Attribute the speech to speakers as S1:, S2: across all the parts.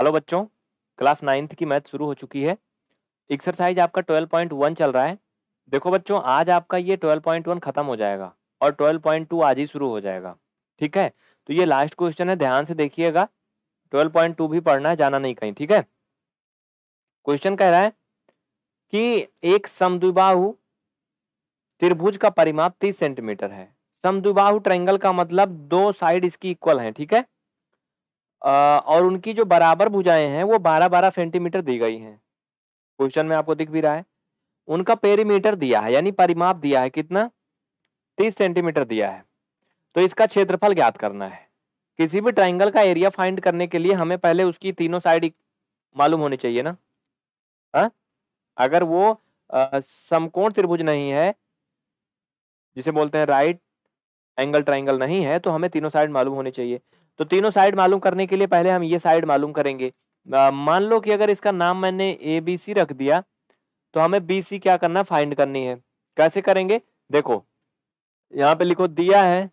S1: Hello बच्चों class ninth की math शुरू हो चुकी है एक्सरसाइज आपका ट्वेल्व पॉइंट वन चल रहा है देखो बच्चों आज आपका ये ट्वेल्व पॉइंट वन खत्म हो जाएगा और ट्वेल्व पॉइंट टू आज ही शुरू हो जाएगा ठीक है तो ये लास्ट क्वेश्चन है ध्यान से देखिएगा ट्वेल्व पॉइंट टू भी पढ़ना है जाना नहीं कहीं ठीक है क्वेश्चन कह रहा है कि एक समुबाह त्रिभुज का परिमाप तीस सेंटीमीटर है समद्विबाहु ट्रैंगल का मतलब दो साइड इसकी इक्वल है ठीक है और उनकी जो बराबर भुजाएं हैं वो 12-12 सेंटीमीटर दी गई हैं क्वेश्चन में आपको दिख भी रहा है उनका पेरीमीटर दिया है यानी परिमाप दिया है कितना 30 सेंटीमीटर दिया है तो इसका क्षेत्रफल ज्ञात करना है किसी भी ट्राइंगल का एरिया फाइंड करने के लिए हमें पहले उसकी तीनों साइड मालूम होनी चाहिए ना आ? अगर वो समकोण त्रिभुज नहीं है जिसे बोलते हैं राइट एंगल ट्राइंगल नहीं है तो हमें तीनों साइड मालूम होनी चाहिए तो तीनों साइड मालूम करने के लिए पहले हम ये साइड मालूम करेंगे मान लो कि अगर इसका नाम मैंने ए बी सी रख दिया तो हमें बी सी क्या करना फाइंड करनी है कैसे करेंगे देखो यहाँ पे लिखो दिया है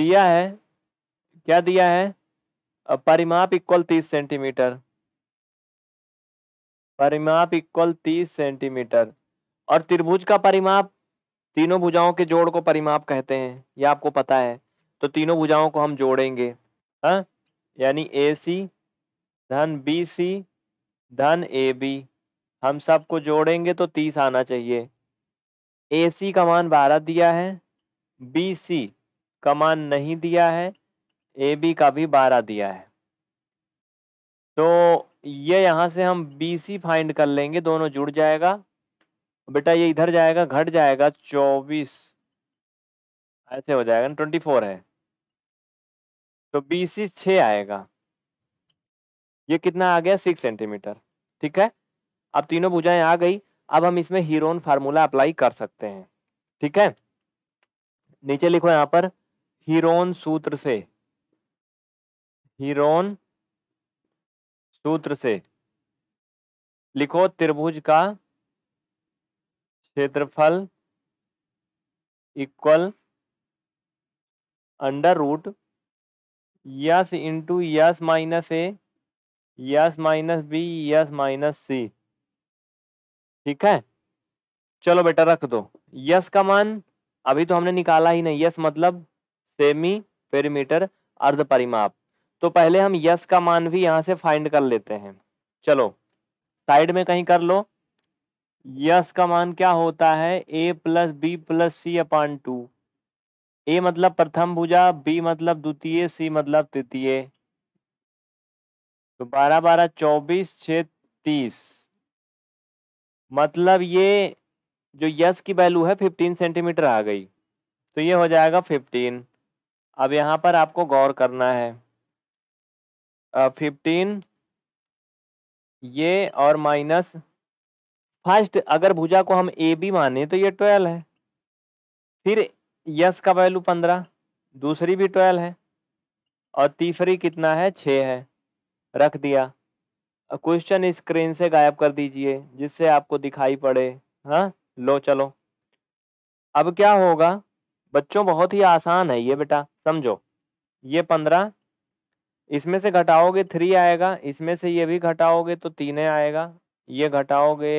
S1: दिया है क्या दिया है परिमाप इक्वल तीस सेंटीमीटर परिमाप इक्वल तीस सेंटीमीटर और त्रिभुज का परिमाप तीनों भुजाओं के जोड़ को परिमाप कहते हैं यह आपको पता है तो तीनों भुजाओं को हम जोड़ेंगे हाँ यानी ए सी धन बी सी धन ए बी हम सबको जोड़ेंगे तो तीस आना चाहिए ए सी का मान बारह दिया है बी सी का मान नहीं दिया है ए बी का भी बारह दिया है तो ये यहाँ से हम बी सी फाइंड कर लेंगे दोनों जुड़ जाएगा बेटा ये इधर जाएगा घट जाएगा चौबीस ऐसे हो जाएगा ट्वेंटी फोर है तो बी सी छ आएगा ये कितना आ गया सिक्स सेंटीमीटर ठीक है अब तीनों भुजाएं आ गई अब हम इसमें हीरोन फार्मूला अप्लाई कर सकते हैं ठीक है नीचे लिखो यहां पर हीरोन सूत्र से हीरोन सूत्र से लिखो त्रिभुज का क्षेत्रफल equal under root s into s minus a s minus b s minus c ठीक है चलो बेटा रख दो यस का मान अभी तो हमने निकाला ही नहीं यस मतलब सेमी पेरीमीटर अर्ध परिमाप तो पहले हम यस का मान भी यहाँ से फाइंड कर लेते हैं चलो साइड में कहीं कर लो यस का मान क्या होता है a plus b plus c upon two a मतलब प्रथम भुजा बी मतलब द्वितीय सी मतलब तृतीय तो बारह बारह चौबीस छ तीस मतलब ये जो यस की वैल्यू है फिफ्टीन सेंटीमीटर आ गई तो ये हो जाएगा फिफ्टीन अब यहाँ पर आपको गौर करना है फिफ्टीन ये और माइनस फर्स्ट अगर भुजा को हम ए बी माने तो ये ट्वेल्व है फिर यस का वैल्यू पंद्रह दूसरी भी ट्वेल्व है और तीसरी कितना है छः है रख दिया क्वेश्चन स्क्रीन से गायब कर दीजिए जिससे आपको दिखाई पड़े हाँ लो चलो अब क्या होगा बच्चों बहुत ही आसान है ये बेटा समझो ये पंद्रह इसमें से घटाओगे थ्री आएगा इसमें से ये भी घटाओगे तो तीन आएगा ये घटाओगे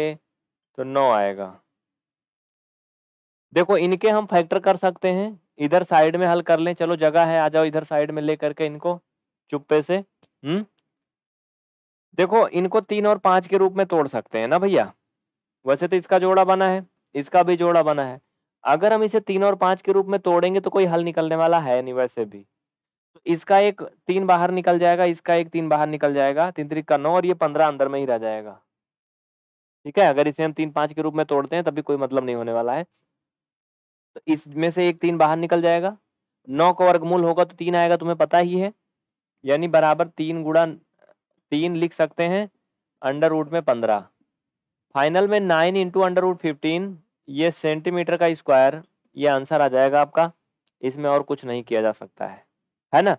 S1: तो नौ आएगा देखो इनके हम फैक्टर कर सकते हैं इधर साइड में हल कर लें चलो जगह है आ जाओ इधर साइड में ले करके इनको चुप्पे से हम्म देखो इनको तीन और पांच के रूप में तोड़ सकते हैं ना भैया वैसे तो इसका जोड़ा बना है इसका भी जोड़ा बना है अगर हम इसे तीन और पांच के रूप में तोड़ेंगे तो कोई हल निकलने वाला है नहीं वैसे भी तो इसका एक तीन बाहर निकल जाएगा इसका एक तीन बाहर निकल जाएगा तीन तरीक का नौ और ये पंद्रह अंदर में ही रह जाएगा ठीक है अगर इसे हम तीन पांच के रूप में तोड़ते हैं तभी कोई मतलब नहीं होने वाला है तो इसमें से एक तीन बाहर निकल जाएगा नौ का वर्गमूल होगा तो तीन आएगा तुम्हें पता ही है यानी बराबर तीन गुड़ा तीन लिख सकते हैं अंडर रूट में पंद्रह फाइनल में nine into under root fifteen ये सेंटीमीटर का स्क्वायर ये आंसर आ जाएगा आपका इसमें और कुछ नहीं किया जा सकता है है ना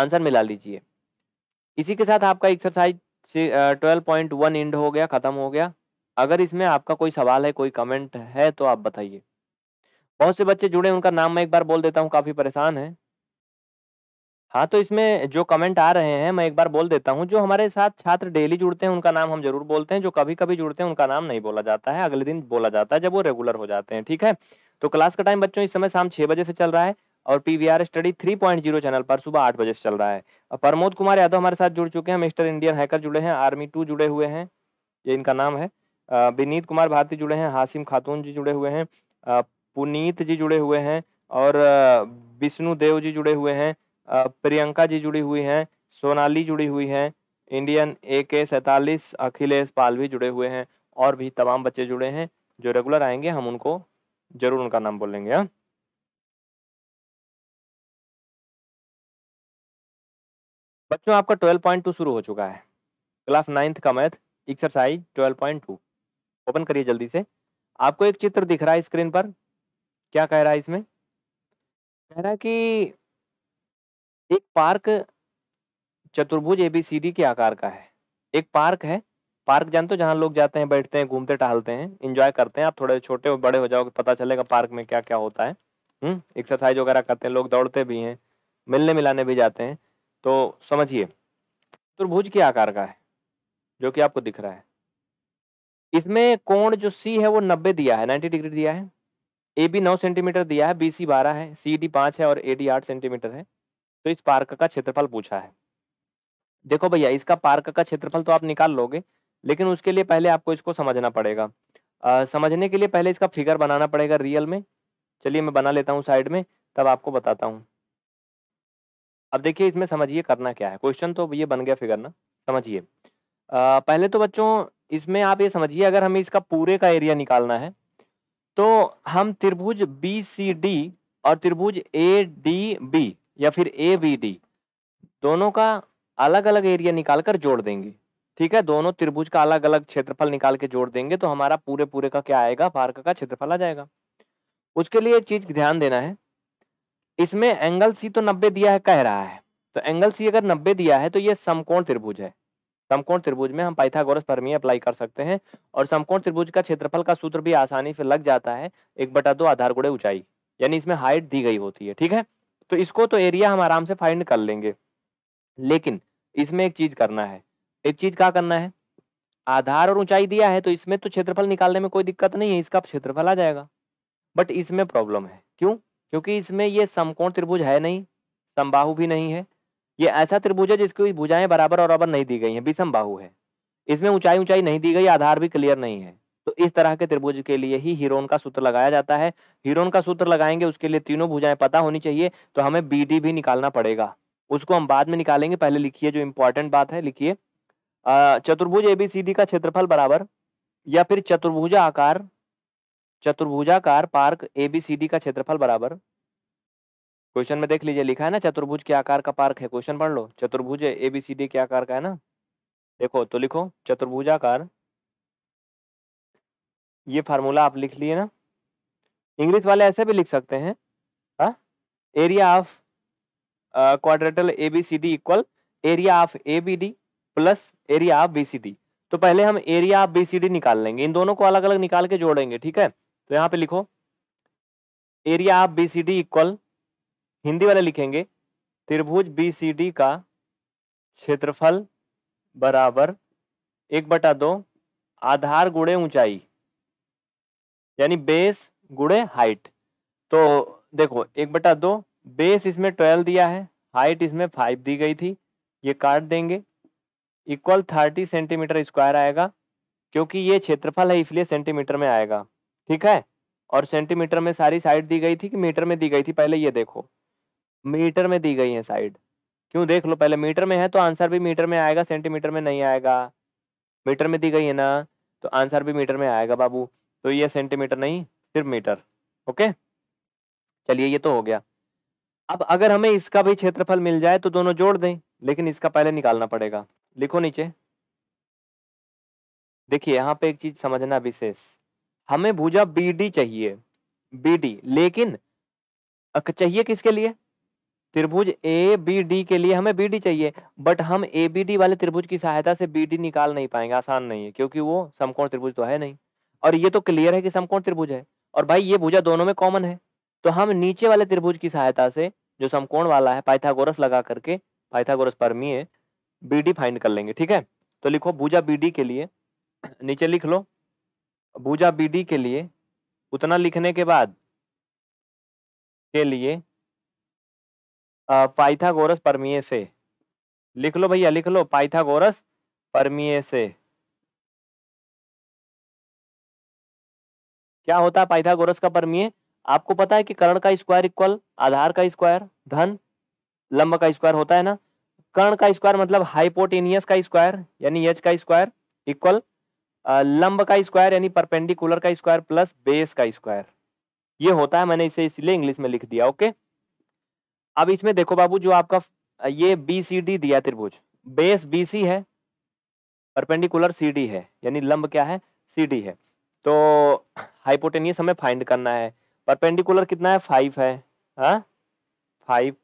S1: आंसर मिला लीजिए इसी के साथ आपका exercise twelve point one end हो गया ख़त्म हो गया अगर इसमें आपका कोई सवाल है कोई कमेंट है तो आप बताइए बहुत से बच्चे जुड़े उनका नाम मैं एक बार बोल देता हूँ काफ़ी परेशान है हाँ तो इसमें जो कमेंट आ रहे हैं मैं एक बार बोल देता हूँ जो हमारे साथ छात्र डेली जुड़ते हैं उनका नाम हम जरूर बोलते हैं जो कभी कभी जुड़ते हैं उनका नाम नहीं बोला जाता है अगले दिन बोला जाता है जब वो रेगुलर हो जाते हैं ठीक है तो क्लास का टाइम बच्चों इस समय शाम छह बजे से चल रहा है और P study three point zero channel पर सुबह आठ बजे से चल रहा है प्रमोद कुमार यादव हमारे साथ जुड़ चुके हैं मिस्टर इंडियन हैकर जुड़े हैं आर्मी टू जुड़े हुए हैं ये इनका नाम है विनीत कुमार भारती जुड़े हैं हासिम खातून जी जुड़े हुए हैं पुनीत जी जुड़े हुए हैं और विष्णु देव जी जुड़े हुए हैं प्रियंका जी जुड़ी हुई हैं सोनाली जुड़ी हुई हैं इंडियन ए के सैतालीस अखिलेश पाल भी जुड़े हुए हैं और भी तमाम बच्चे जुड़े हैं जो रेगुलर आएंगे हम उनको जरूर उनका नाम बोलेंगे हाँ बच्चों आपका ट्वेल्व पॉइंट टू शुरू हो चुका है क्लास नाइन्थ का math exercise twelve point two open करिए जल्दी से आपको एक चित्र दिख रहा है स्क्रीन पर क्या कह रहा है इसमें कह रहा है कि एक पार्क चतुर्भुज एबीसीडी के आकार का है एक पार्क है पार्क जानते हो जहाँ लोग जाते हैं बैठते हैं घूमते टहलते हैं इंजॉय करते हैं आप थोड़े छोटे और बड़े हो जाओगे पता चलेगा पार्क में क्या क्या होता है हम्म, एक्सरसाइज वगैरह करते हैं लोग दौड़ते भी हैं मिलने मिलाने भी जाते हैं तो समझिए चतुर्भुज के आकार का है जो कि आपको दिख रहा है इसमें कोण जो सी है वो नब्बे दिया है नाइन्टी डिग्री दिया है ए बी नौ सेंटीमीटर दिया है बी सी बारह है सी डी पाँच है और ए डी आठ सेंटीमीटर है तो इस पार्क का क्षेत्रफल पूछा है देखो भैया इसका पार्क का क्षेत्रफल तो आप निकाल लोगे लेकिन उसके लिए पहले आपको इसको समझना पड़ेगा आ, समझने के लिए पहले इसका फिगर बनाना पड़ेगा रियल में चलिए मैं बना लेता हूँ साइड में तब आपको बताता हूँ अब देखिए इसमें समझिए करना क्या है क्वेश्चन तो ये बन गया फिगर ना समझिए पहले तो बच्चों इसमें आप ये समझिए अगर हमें इसका पूरे का एरिया निकालना है तो हम त्रिभुज बी सी डी और त्रिभुज ए डी बी या फिर ए बी डी दोनों का अलग अलग एरिया निकाल कर जोड़ देंगे ठीक है दोनों त्रिभुज का अलग अलग क्षेत्रफल निकाल के जोड़ देंगे तो हमारा पूरे पूरे का क्या आएगा पार्क का क्षेत्रफल आ जाएगा उसके लिए चीज ध्यान देना है इसमें एंगल सी तो नब्बे दिया है कह रहा है तो एंगल सी अगर नब्बे दिया है तो ये समकोण त्रिभुज है समकोण त्रिभुज में हम पाइथागोरस प्रमेय अप्लाई कर सकते हैं और समकोण त्रिभुज का क्षेत्रफल का सूत्र भी आसानी से लग जाता है एक बटा दो आधार गुड़े ऊंचाई यानी इसमें हाइट दी गई होती है ठीक है तो इसको तो एरिया हम आराम से फाइंड कर लेंगे लेकिन इसमें एक चीज करना है एक चीज क्या करना है आधार और ऊंचाई दिया है तो इसमें तो क्षेत्रफल निकालने में कोई दिक्कत नहीं है इसका क्षेत्रफल आ जाएगा बट इसमें प्रॉब्लम है क्यों क्योंकि इसमें यह समकोण त्रिभुज है नहीं समबाहु भी नहीं है ये ऐसा त्रिभुज है जिसकी भुजाएं बराबर और बराबर नहीं दी गई हैं विषम बाहु है इसमें ऊंचाई ऊंचाई नहीं दी गई आधार भी क्लियर नहीं है तो इस तरह के त्रिभुज के लिए ही हीरोन का सूत्र लगाया जाता है हीरोन का सूत्र लगाएंगे उसके लिए तीनों भुजाएं पता होनी चाहिए तो हमें बी भी निकालना पड़ेगा उसको हम बाद में निकालेंगे पहले लिखिए जो इंपॉर्टेंट बात है लिखिए चतुर्भुज एबीसीडी का क्षेत्रफल बराबर या फिर चतुर्भुजा आकार चतुर्भुजाकार पार्क एबीसीडी का क्षेत्रफल बराबर क्वेश्चन में देख लीजिए लिखा है ना चतुर्भुज के आकार का पार्क है क्वेश्चन पढ़ लो चतुर्भुज ए बी सी डी के आकार का है ना देखो तो लिखो चतुर्भुजाकार ये फार्मूला आप लिख लिए ना इंग्लिश वाले ऐसे भी लिख सकते हैं हा? Area of quadrilateral A B C D equal area of A B D plus area of B C D तो पहले हम area of B C D निकाल लेंगे इन दोनों को अलग अलग निकाल के जोड़ेंगे ठीक है तो यहाँ पे लिखो area of B C D equal Hindi वाले लिखेंगे त्रिभुज बी सी डी का क्षेत्रफल बराबर एक बटा दो आधार गुड़े ऊंचाई यानी बेस गुड़े हाइट तो देखो एक बटा दो बेस इसमें ट्वेल्व दिया है हाइट इसमें फाइव दी गई थी ये काट देंगे इक्वल थर्टी सेंटीमीटर स्क्वायर आएगा क्योंकि ये क्षेत्रफल है इसलिए सेंटीमीटर में आएगा ठीक है और सेंटीमीटर में सारी साइड दी गई थी कि मीटर में दी गई थी पहले ये देखो मीटर में दी गई है साइड क्यों देख लो पहले मीटर में है तो आंसर भी मीटर में आएगा सेंटीमीटर में नहीं आएगा मीटर में दी गई है ना तो आंसर भी मीटर में आएगा बाबू तो ये सेंटीमीटर नहीं सिर्फ मीटर ओके चलिए ये तो हो गया अब अगर हमें इसका भी क्षेत्रफल मिल जाए तो दोनों जोड़ दें लेकिन इसका पहले निकालना पड़ेगा लिखो नीचे देखिए यहाँ पे एक चीज समझना विशेष हमें भुजा बी डी चाहिए बी डी लेकिन चाहिए किसके लिए त्रिभुज ए बी डी के लिए हमें बी डी चाहिए बट हम ए बी डी वाले त्रिभुज की सहायता से बी डी निकाल नहीं पाएंगे आसान नहीं है क्योंकि वो समकोण त्रिभुज तो है नहीं और ये तो क्लियर है कि समकोण त्रिभुज है और भाई ये भुजा दोनों में कॉमन है तो हम नीचे वाले त्रिभुज की सहायता से जो समकोण वाला है पाइथागोरस लगा करके पाइथागोरस है बी डी फाइंड कर लेंगे ठीक है तो लिखो भुजा बी डी के लिए नीचे लिख लो भुजा बी डी के लिए उतना लिखने के बाद के लिए पाइथागोरस परमीय से लिख लो भैया लिख लो पाइथागोरस परमीय से क्या होता है पाइथागोरस का परमीय आपको पता है कि कर्ण का स्क्वायर इक्वल आधार का स्क्वायर धन लंब का स्क्वायर होता है ना कर्ण का स्क्वायर मतलब हाइपोटेनियस का स्क्वायर यानी एच का स्क्वायर इक्वल लंब का स्क्वायर यानी परपेंडिकुलर का स्क्वायर प्लस बेस का स्क्वायर ये होता है मैंने इसे इसलिए इंग्लिश में लिख दिया ओके okay? अब इसमें देखो बाबू जो आपका ये बी सी डी दिया त्रिभुज बेस बी सी है परपेंडिकुलर सी डी है यानी लंब क्या है सी डी है तो हाइपोटेनियस हमें फाइंड करना है परपेंडिकुलर कितना है फाइव है हाँ फाइव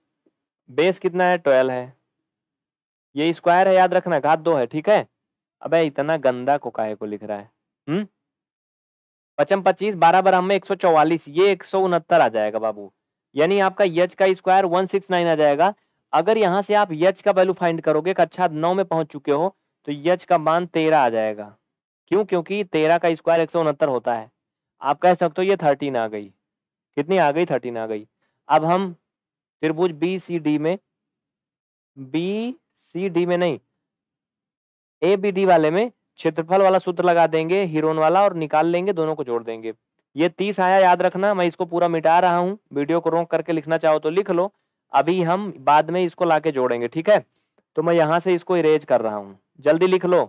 S1: बेस कितना है ट्वेल्व है ये स्क्वायर है याद रखना घात दो है ठीक है अबे इतना गंदा को काहे को लिख रहा है हम्म पचम पच्चीस बारह बारह में एक सौ चौवालीस ये एक सौ उनहत्तर आ जाएगा बाबू यानी आपका यच का स्क्वायर वन सिक्स नाइन आ जाएगा अगर यहाँ से आप यच का वैल्यू फाइंड करोगे कक्षा नौ में पहुंच चुके हो तो यच का मान तेरह आ जाएगा क्यों क्योंकि तेरह का स्क्वायर एक सौ उनहत्तर होता है आप कह सकते हो ये थर्टीन आ गई कितनी आ गई थर्टीन आ गई अब हम त्रिभुज बी सी डी में बी सी डी में नहीं ए बी डी वाले में क्षेत्रफल वाला सूत्र लगा देंगे हीरोन वाला और निकाल लेंगे दोनों को जोड़ देंगे ये तीस आया याद रखना मैं इसको पूरा मिटा रहा हूँ वीडियो को रोक करके लिखना चाहो तो लिख लो अभी हम बाद में इसको लाके जोड़ेंगे ठीक है तो मैं यहाँ से इसको इरेज कर रहा हूँ जल्दी लिख लो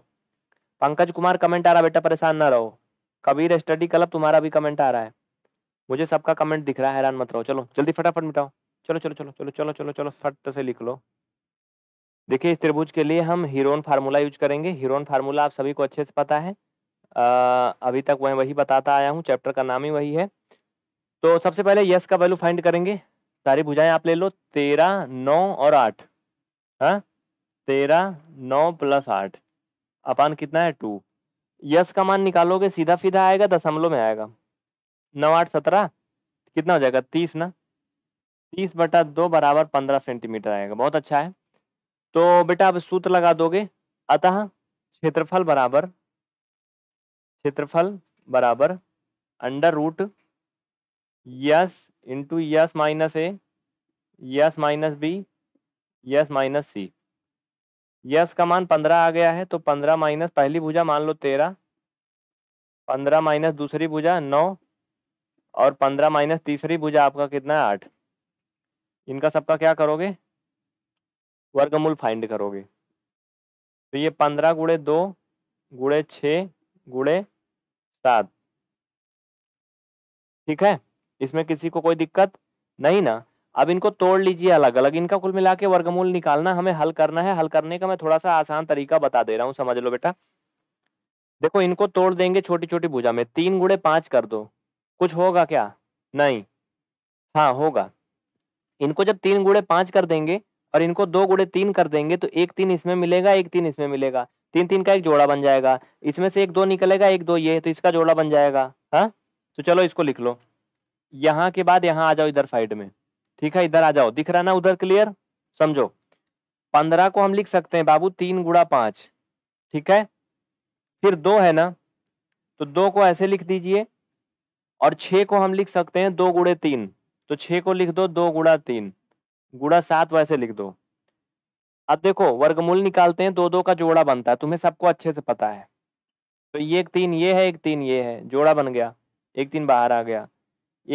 S1: पंकज कुमार कमेंट आ रहा बेटा परेशान ना रहो कबीर स्टडी क्लब तुम्हारा भी कमेंट आ रहा है मुझे सबका कमेंट दिख रहा है हैरान मत रहो चलो जल्दी फटाफट मिटाओ चलो चलो चलो चलो चलो चलो चलो फट से लिख लो देखिए इस त्रिभुज के लिए हम हीरोन फार्मूला यूज करेंगे हीरोन फार्मूला आप सभी को अच्छे से पता है आ, अभी तक मैं वही बताता आया हूँ चैप्टर का नाम ही वही है तो सबसे पहले यस का वैल्यू फाइंड करेंगे सारी भुजाएं आप ले लो तेरह नौ और आठ हाँ तेरह नौ प्लस आठ अपान कितना है टू यस का मान निकालोगे सीधा सीधा आएगा दशमलव में आएगा नौ आठ सत्रह कितना हो जाएगा तीस ना तीस बटा दो बराबर पंद्रह सेंटीमीटर आएगा बहुत अच्छा है तो बेटा आप सूत्र लगा दोगे अतः क्षेत्रफल बराबर क्षेत्रफल बराबर under root s into s minus a s minus b s minus c s का मान पंद्रह आ गया है तो पंद्रह माइनस पहली भुजा मान लो तेरह पंद्रह माइनस दूसरी भुजा नौ और पंद्रह माइनस तीसरी भुजा आपका कितना है आठ इनका सबका क्या करोगे वर्गमूल फाइंड करोगे तो ये पंद्रह गुड़े दो गुड़े छः गुड़े सात ठीक है इसमें किसी को कोई दिक्कत नहीं ना अब इनको तोड़ लीजिए अलग अलग इनका कुल मिला के वर्गमूल निकालना हमें हल करना है हल करने का मैं थोड़ा सा आसान तरीका बता दे रहा हूँ समझ लो बेटा देखो इनको तोड़ देंगे छोटी छोटी भुजा में तीन गुड़े पांच कर दो कुछ होगा क्या नहीं हाँ होगा इनको जब तीन गुड़े पांच कर देंगे और इनको दो गुड़े तीन कर देंगे तो एक तीन इसमें मिलेगा एक तीन इसमें मिलेगा तीन तीन का एक जोड़ा बन जाएगा इसमें से एक दो निकलेगा एक दो ये तो इसका जोड़ा बन जाएगा हाँ तो चलो इसको लिख लो यहाँ के बाद यहाँ आ जाओ इधर साइड में ठीक है इधर आ जाओ दिख रहा ना उधर क्लियर समझो पंद्रह को हम लिख सकते हैं बाबू तीन गुड़ा पाँच ठीक है फिर दो है ना तो दो को ऐसे लिख दीजिए और छः को हम लिख सकते हैं दो गुड़े तीन तो छः को लिख दो दो गुड़ा तीन गुड़ा सात वैसे लिख दो अब देखो वर्गमूल निकालते हैं दो दो का जोड़ा बनता है तुम्हें सबको अच्छे से पता है तो ये एक तीन ये है एक तीन ये है जोड़ा बन गया एक तीन बाहर आ गया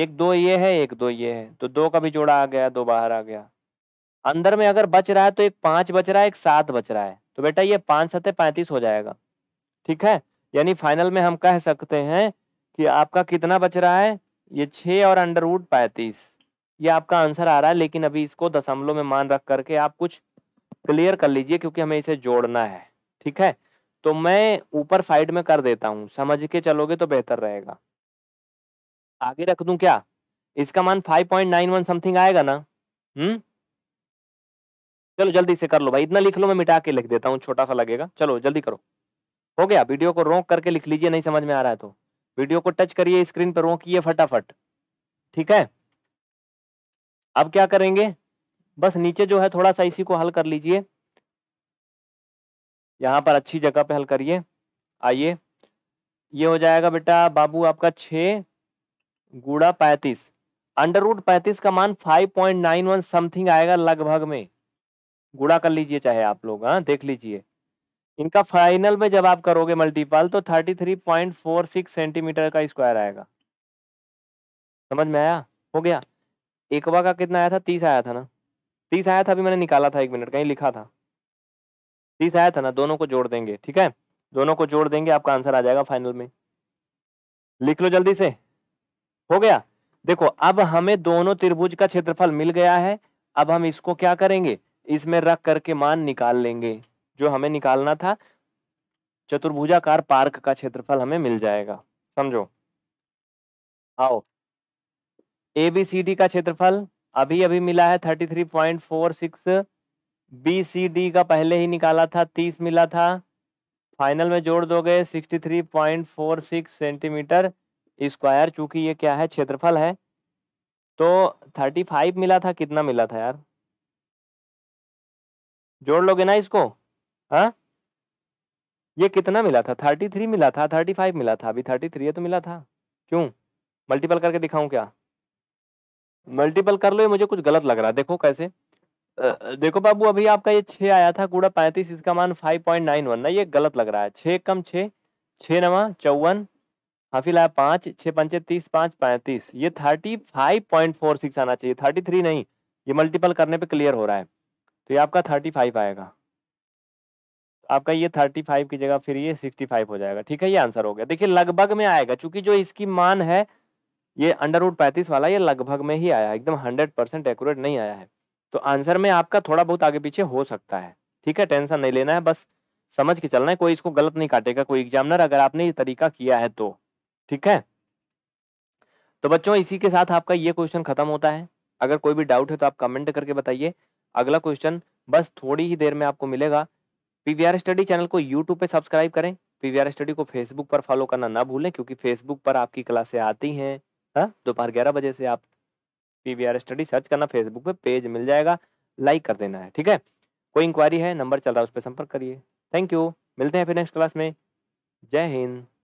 S1: एक दो ये है एक दो ये है तो दो का भी जोड़ा आ गया दो बाहर आ गया अंदर में अगर बच रहा है तो एक पाँच बच रहा है एक सात बच रहा है तो बेटा ये पाँच सतह पैंतीस हो जाएगा ठीक है यानी फाइनल में हम कह सकते हैं कि आपका कितना बच रहा है ये छः और अंडर वुड पैंतीस ये आपका आंसर आ रहा है लेकिन अभी इसको दशमलव में मान रख करके आप कुछ क्लियर कर लीजिए क्योंकि हमें इसे जोड़ना है ठीक है तो मैं ऊपर साइड में कर देता हूँ समझ के चलोगे तो बेहतर रहेगा आगे रख दू क्या इसका मान 5.91 समथिंग आएगा ना हम्म चलो जल्दी से कर लो भाई इतना लिख लो मैं मिटा के लिख देता हूँ छोटा सा लगेगा चलो जल्दी करो हो गया वीडियो को रोक करके लिख लीजिए नहीं समझ में आ रहा है तो वीडियो को टच करिए स्क्रीन पर रोकिए फटाफट ठीक है अब क्या करेंगे बस नीचे जो है थोड़ा सा इसी को हल कर लीजिए यहाँ पर अच्छी जगह पे हल करिए आइए ये हो जाएगा बेटा बाबू आपका छ गुड़ा पैंतीस अंडर रूट पैंतीस का मान five point nine one something आएगा लगभग में गुड़ा कर लीजिए चाहे आप लोग हाँ देख लीजिए इनका फाइनल में जब आप करोगे मल्टीपल तो thirty three point four six centimetre का स्क्वायर आएगा समझ में आया हो गया एकवा का कितना आया था तीस आया था ना तीस आया था अभी मैंने निकाला था एक मिनट कहीं लिखा था तीस आया था ना दोनों को जोड़ देंगे ठीक है दोनों को जोड़ देंगे आपका आंसर आ जाएगा फाइनल में लिख लो जल्दी से हो गया देखो अब हमें दोनों त्रिभुज का क्षेत्रफल मिल गया है अब हम इसको क्या करेंगे इसमें रख करके मान निकाल लेंगे जो हमें निकालना था चतुर्भुजाकार पार्क का क्षेत्रफल हमें मिल जाएगा समझो आओ ए बी सी डी का क्षेत्रफल अभी अभी मिला है thirty three point four six B C D का पहले ही निकाला था तीस मिला था फाइनल में जोड़ दोगे sixty three point four six centimetre square चूंकि ये क्या है क्षेत्रफल है तो थर्टी फाइव मिला था कितना मिला था यार जोड़ लोगे ना इसको हाँ ये कितना मिला था थर्टी थ्री मिला था थर्टी फाइव मिला था अभी थर्टी थ्री है तो मिला था क्यों मल्टीपल करके दिखाऊं क्या मल्टीपल कर लो ये मुझे कुछ गलत लग रहा है देखो कैसे देखो बाबू अभी आपका ये छः आया था कूड़ा पैंतीस इसका मान फाइव पॉइंट नाइन वन ना ये गलत लग रहा है छः कम छः छः नवा चौवन हाफी लाया पाँच छः पंचे तीस पाँच पैंतीस ये thirty five point four six आना चाहिए थर्टी थ्री नहीं ये मल्टीपल करने पे क्लियर हो रहा है तो ये आपका थर्टी फाइव आएगा आपका ये थर्टी फाइव की जगह फिर ये सिक्सटी फाइव हो जाएगा ठीक है ये आंसर हो गया देखिए लगभग में आएगा चूंकि जो इसकी मान है ये अंडर रूट पैंतीस वाला ये लगभग में ही आया एकदम हंड्रेड परसेंट एकट नहीं आया है तो आंसर में आपका थोड़ा बहुत आगे पीछे हो सकता है ठीक है टेंशन नहीं लेना है बस समझ के चलना है कोई इसको गलत नहीं काटेगा कोई एग्जामिनर अगर आपने ये तरीका किया है तो ठीक है तो बच्चों इसी के साथ आपका ये क्वेश्चन खत्म होता है अगर कोई भी डाउट है तो आप कमेंट करके बताइए अगला क्वेश्चन बस थोड़ी ही देर में आपको मिलेगा पीवीआर स्टडी चैनल को यूट्यूब पे सब्सक्राइब करें पीवीआर स्टडी को फेसबुक पर फॉलो करना ना भूलें क्योंकि फेसबुक पर आपकी क्लासे आती हैं हाँ दोपहर ग्यारह बजे से आप P V R study search करना फेसबुक पे पेज मिल जाएगा लाइक कर देना है ठीक है कोई इंक्वायरी है नंबर चल रहा है उस पर संपर्क करिए थैंक यू मिलते हैं फिर नेक्स्ट क्लास में जय हिंद